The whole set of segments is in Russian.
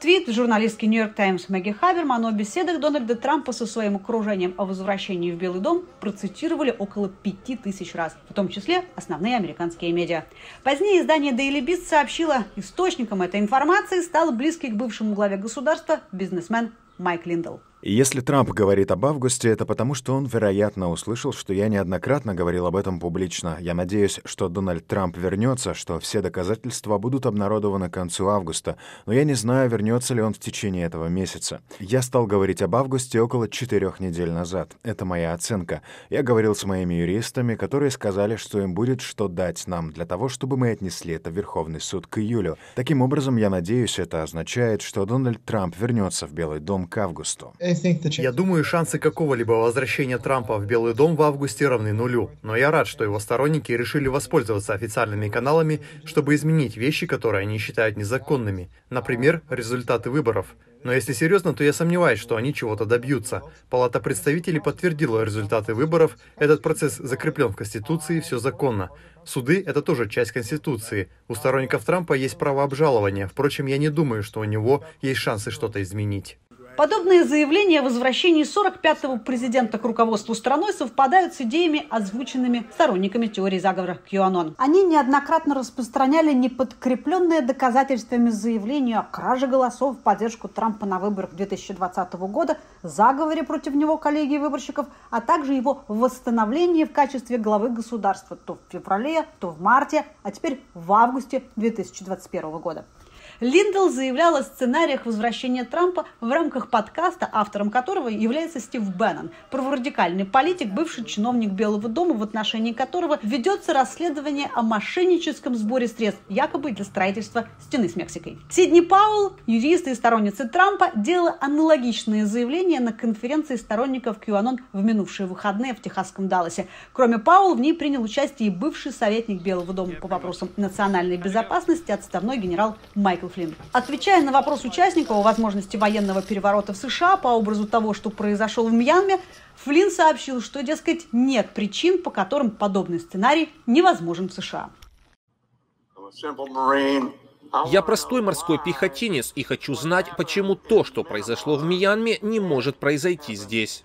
Твит журналистки «Нью-Йорк Таймс» Мэгги Хаберман о беседах Дональда Трампа со своим окружением о возвращении в Белый дом процитировали около пяти тысяч раз, в том числе основные американские медиа. Позднее издание Daily Beast сообщило, источником этой информации стал близкий к бывшему главе государства бизнесмен Майк Линдл. Если Трамп говорит об августе, это потому, что он, вероятно, услышал, что я неоднократно говорил об этом публично. Я надеюсь, что Дональд Трамп вернется, что все доказательства будут обнародованы к концу августа, но я не знаю, вернется ли он в течение этого месяца. Я стал говорить об августе около четырех недель назад. Это моя оценка. Я говорил с моими юристами, которые сказали, что им будет что дать нам для того, чтобы мы отнесли это в Верховный суд к июлю. Таким образом, я надеюсь, это означает, что Дональд Трамп вернется в Белый дом к августу. Я думаю, шансы какого-либо возвращения Трампа в Белый дом в августе равны нулю. Но я рад, что его сторонники решили воспользоваться официальными каналами, чтобы изменить вещи, которые они считают незаконными. Например, результаты выборов. Но если серьезно, то я сомневаюсь, что они чего-то добьются. Палата представителей подтвердила результаты выборов, этот процесс закреплен в Конституции, все законно. Суды — это тоже часть Конституции. У сторонников Трампа есть право обжалования, впрочем, я не думаю, что у него есть шансы что-то изменить. Подобные заявления о возвращении 45-го президента к руководству страной совпадают с идеями, озвученными сторонниками теории заговора QAnon. Они неоднократно распространяли неподкрепленные доказательствами заявления о краже голосов в поддержку Трампа на выборах 2020 года, заговоре против него коллегии выборщиков, а также его восстановлении в качестве главы государства то в феврале, то в марте, а теперь в августе 2021 года. Линдл заявлял о сценариях возвращения Трампа в рамках подкаста, автором которого является Стив Беннон, праворадикальный политик, бывший чиновник Белого дома, в отношении которого ведется расследование о мошенническом сборе средств, якобы для строительства стены с Мексикой. Сидни Паул, юрист и сторонница Трампа, делала аналогичные заявления на конференции сторонников QAnon в минувшие выходные в техасском Далласе. Кроме Паул в ней принял участие и бывший советник Белого дома по вопросам национальной безопасности, отставной генерал Майкл ответил Флинн. Отвечая на вопрос участника о возможности военного переворота в США по образу того, что произошел в Мьянме, Флинн сообщил, что, дескать, нет причин, по которым подобный сценарий невозможен в США. Я простой морской пехотинец и хочу знать, почему то, что произошло в Мьянме, не может произойти здесь.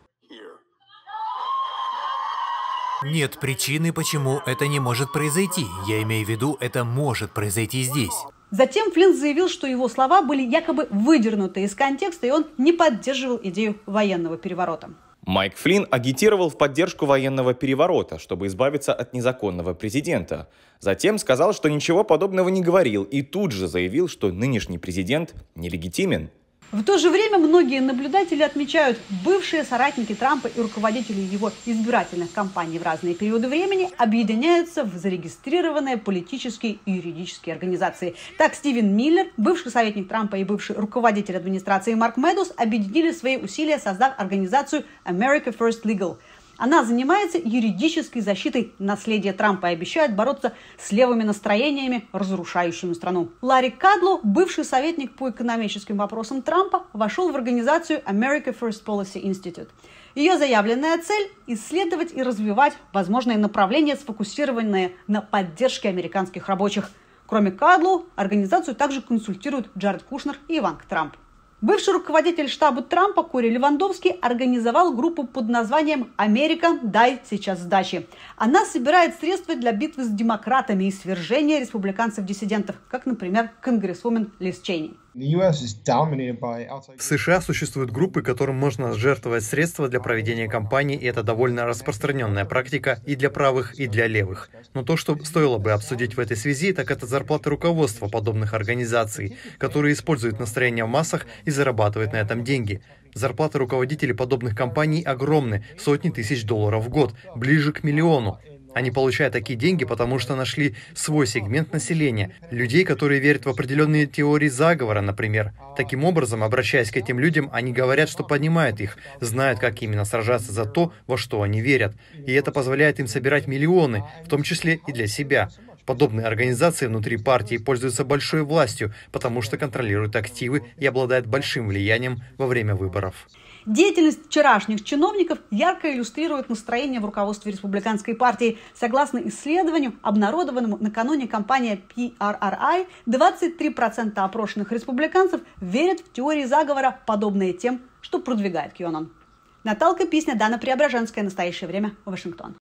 Нет причины, почему это не может произойти. Я имею в виду, это может произойти здесь. Затем Флинн заявил, что его слова были якобы выдернуты из контекста, и он не поддерживал идею военного переворота. Майк Флинн агитировал в поддержку военного переворота, чтобы избавиться от незаконного президента. Затем сказал, что ничего подобного не говорил, и тут же заявил, что нынешний президент нелегитимен. В то же время многие наблюдатели отмечают, бывшие соратники Трампа и руководители его избирательных кампаний в разные периоды времени объединяются в зарегистрированные политические и юридические организации. Так, Стивен Миллер, бывший советник Трампа и бывший руководитель администрации Марк Медус объединили свои усилия, создав организацию America First Legal – она занимается юридической защитой наследия Трампа и обещает бороться с левыми настроениями, разрушающими страну. Ларри Кадло, бывший советник по экономическим вопросам Трампа, вошел в организацию America First Policy Institute. Ее заявленная цель – исследовать и развивать возможные направления, сфокусированные на поддержке американских рабочих. Кроме Кадлу, организацию также консультируют Джаред Кушнер и Иванка Трамп. Бывший руководитель штаба Трампа Кори Левандовский организовал группу под названием «Америка, дай сейчас сдачи». Она собирает средства для битвы с демократами и свержения республиканцев-диссидентов, как, например, конгрессвумен Лиз Чейни. В США существуют группы, которым можно жертвовать средства для проведения кампаний, и это довольно распространенная практика и для правых, и для левых. Но то, что стоило бы обсудить в этой связи, так это зарплаты руководства подобных организаций, которые используют настроение в массах и зарабатывают на этом деньги. Зарплаты руководителей подобных компаний огромны, сотни тысяч долларов в год, ближе к миллиону. Они получают такие деньги, потому что нашли свой сегмент населения, людей, которые верят в определенные теории заговора, например. Таким образом, обращаясь к этим людям, они говорят, что понимают их, знают, как именно сражаться за то, во что они верят. И это позволяет им собирать миллионы, в том числе и для себя. Подобные организации внутри партии пользуются большой властью, потому что контролируют активы и обладают большим влиянием во время выборов. Деятельность вчерашних чиновников ярко иллюстрирует настроение в руководстве республиканской партии. Согласно исследованию, обнародованному накануне компания PRRI, 23% опрошенных республиканцев верят в теории заговора, подобные тем, что продвигает Кьонан. Наталка Писня, Дана Преображенская, «Настоящее время», Вашингтон.